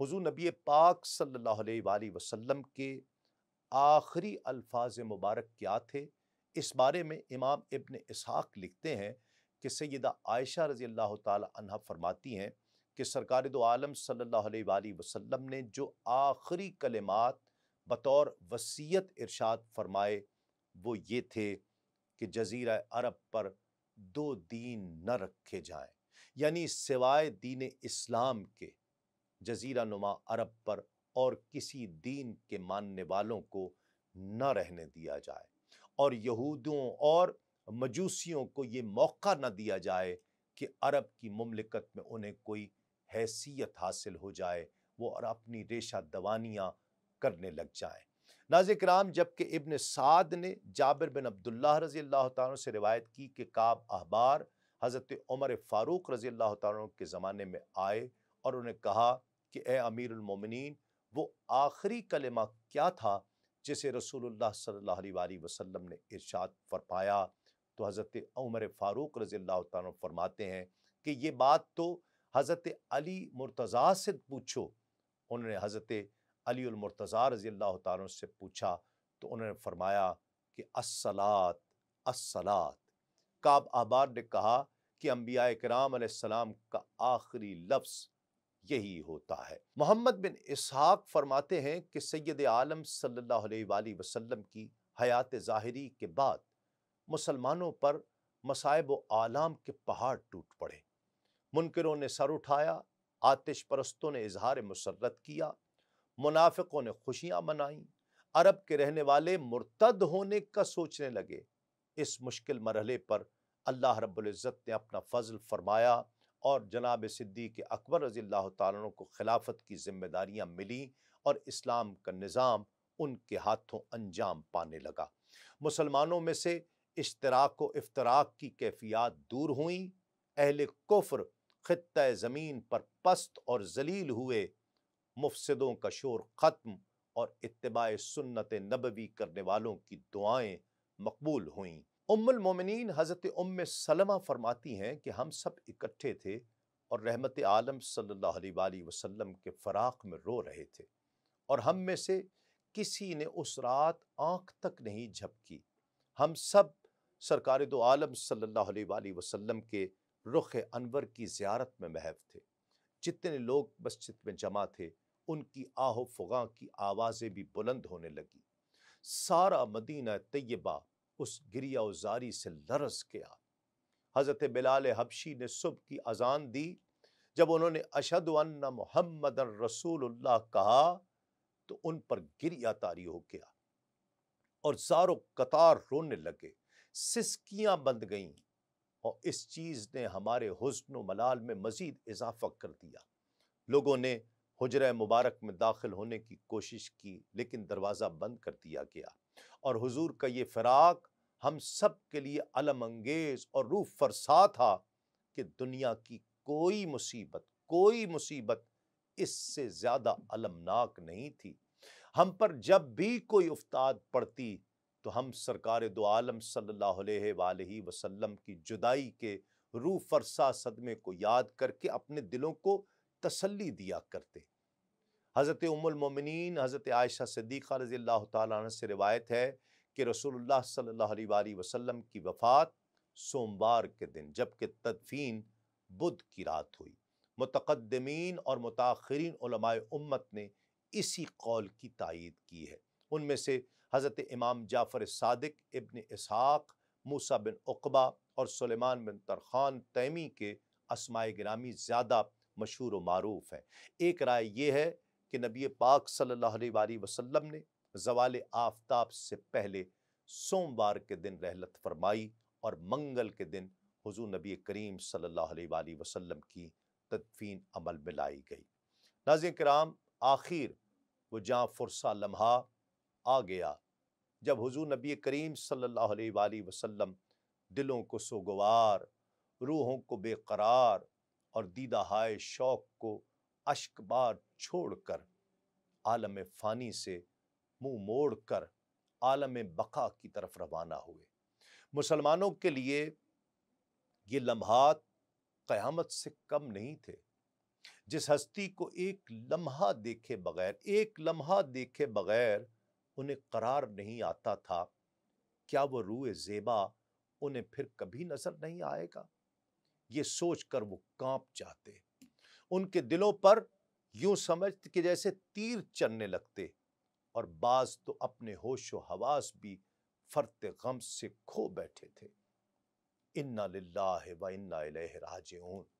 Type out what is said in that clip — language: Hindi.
हुजूर नबी पाक सल्लल्लाहु अलैहि वसल्लम के आखिरी अल्फाज मुबारक क्या थे इस बारे में इमाम इब्न इसहाक लिखते हैं कि सैदा आयशा रज़ी अल्लाह तह फरमाती हैं कि सरकार दो आलम सल्लल्लाहु अलैहि वसल्लम ने जो आखिरी कलमात बतौर वसीयत इरशाद फरमाए वो ये थे कि जजीरा अरब पर दो दीन न रखे जाएँ यानी सिवाय दीन इस्लाम के जजीरा नुमा अरब पर और किसी दीन के मानने वालों को न रहने दिया जाए और यहूदियों और मजूसियों को ये मौका न दिया जाए कि अरब की ममलिकत में उन्हें कोई हैसियत हासिल हो जाए वो और अपनी रेशा दवानियाँ करने लग जाए नाज कराम जबकि इबन साद ने जाबिर बिन अब्दुल्ला रज़ी अल्लाह तु से रिवायत की कि काब अहबार हज़रत उमर फ़ारूक रज़ी अल्लाह के ज़माने में आए और उन्हें कहा कि ए अमीर अमीरमिन वो आखिरी कलमा क्या था जिसे रसूलुल्लाह सल्लल्लाहु अलैहि वसल्लम ने इरशाद फरमाया तो हज़रत उमर फ़ारूक रज़ी अल्लाह फरमाते हैं कि ये बात तो हज़रत अली मुर्तज़ा से पूछो उन्होंने हज़रत अली मुर्तज़ा रज़ी अल्लाह तु से पूछा तो उन्होंने फरमाया कि असलात असलात काब आबाद ने कहा कि अम्बिया कराम का आखिरी लफ्ज़ यही होता है मोहम्मद बिन इसहाक फरमाते हैं कि सैद आलम सल्ला वसम की हयात ज़ाहरी के बाद मुसलमानों पर मसायब आलाम के पहाड़ टूट पड़े मुनकरों ने सर उठाया आतिश परस्तों ने इजहार मुसरत किया मुनाफिकों ने खुशियाँ मनाई अरब के रहने वाले मुर्तद होने का सोचने लगे इस मुश्किल मरहले पर अल्लाह रब्ज़त ने अपना फ़जल फरमाया और जनाब सिद्दीक अकबर रजील् अल्लाह को खिलाफत की जिम्मेदारियाँ मिली और इस्लाम का निज़ाम उनके हाथों अंजाम पाने लगा मुसलमानों में से इश्तराक इफ्तराक की कैफियात दूर हुई अहल कुफ्र ख़त ज़मीन पर पस्त और जलील हुए मुफसदों का शोर ख़त्म और इतबा सुन्नत नबवी करने वालों की दुआएँ मकबूल हुईं उम्मिन हज़रत उम सलमा फरमाती हैं कि हम सब इकट्ठे थे और रहमत आलम सल्लल्लाहु अलैहि वसल्लम के फ़राक़ में रो रहे थे और हम में से किसी ने उस रात आँख तक नहीं झपकी हम सब सरकार दो आलम सल्लल्लाहु अलैहि वसल्लम के रुख अनवर की ज़्यारत में महव थे जितने लोग मस्जिद में जमा थे उनकी आहो फुगा की आवाज़ें भी बुलंद होने लगी सारा मदीना तय्यबा उस गिरिया उजारी से लरस गया हज़रत बिलाल हबशी ने सुबह की अजान दी जब उन्होंने अशद अन्ना मोहम्मद रसूलुल्लाह कहा तो उन पर गिरिया तारी हो गया और सारो कतार रोने लगे सिसकियां बंद गईं और इस चीज़ ने हमारे हुसन मलाल में मज़ीद इजाफा कर दिया लोगों ने हजर मुबारक में दाखिल होने की कोशिश की लेकिन दरवाज़ा बंद कर दिया गया और हुजूर का ये फ़िराक हम सब के लिए अलम अंगेज़ और रूह फरसा था कि दुनिया की कोई मुसीबत कोई मुसीबत इससे ज़्यादा अलमनाक नहीं थी हम पर जब भी कोई उफ्ताद पड़ती तो हम सरकार दो आलम सल्लल्लाहु अलैहि वसल्लम की जुदाई के रूह फरसा सदमे को याद करके अपने दिलों को तसल्ली दिया करते हज़रत उमिन हज़रत आयशा सदीक़ा रज़ी अल्लाह तन से रिवायत है कि रसोल्ला सल्ला वसम की वफ़ात सोमवार के दिन जबकि तदफीन बुध की रात हुई मतकदमीन और मुताखरीन उम्मत ने इसी कौल की तइद की है उनमें से हज़रत इमाम जाफ़र सदक इबन इसहाक़ मूसा बिन उकबा और सलेमान बिन तरखान तैमी के असमाय ग्रामी ज़्यादा मशहूर व मरूफ हैं एक राय यह है कि नबी पाक सल्लल्लाहु अलैहि वसल्लम ने जवाल आफताब से पहले सोमवार के दिन रहलत फरमाई और मंगल के दिन हुजूर नबी करीम सल्लल्लाहु अलैहि वसल्लम की तदफीन अमल में लाई गई नाजिन कराम आखिर वो जहाँ फुरसा लम्हा आ गया जब हुजूर नबी करीम सल्लल्लाहु अलैहि वसल्लम दिलों को सोगवार रूहों को बेकरार और दीदा हाय शौक को अश्कबार छोड़कर आलम फ़ानी से मुंह मोड़ कर आलम बका की तरफ रवाना हुए मुसलमानों के लिए ये लम्हात क़यामत से कम नहीं थे जिस हस्ती को एक लम्हा देखे बगैर एक लम्हा देखे बगैर उन्हें करार नहीं आता था क्या वो रूए ज़ेबा उन्हें फिर कभी नज़र नहीं आएगा ये सोच कर वो कांप जाते उनके दिलों पर यूं समझ कि जैसे तीर चलने लगते और बाज तो अपने होश व हवास भी फर्त गम से खो बैठे थे इन्ना लाह व इन्ना राजून